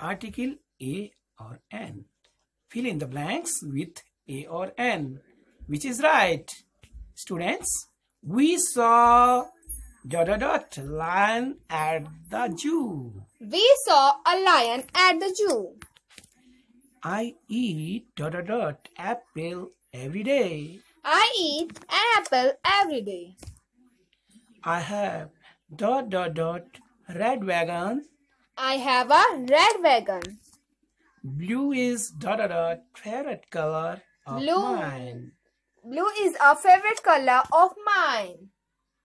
article A or N. Fill in the blanks with A or N. Which is right? Students, we saw dot dot dot lion at the zoo. We saw a lion at the zoo. I eat dot dot dot apple every day. I eat an apple every day. I have dot dot dot red wagon I have a red wagon. Blue is da da da favorite color of Blue. mine. Blue is a favorite color of mine.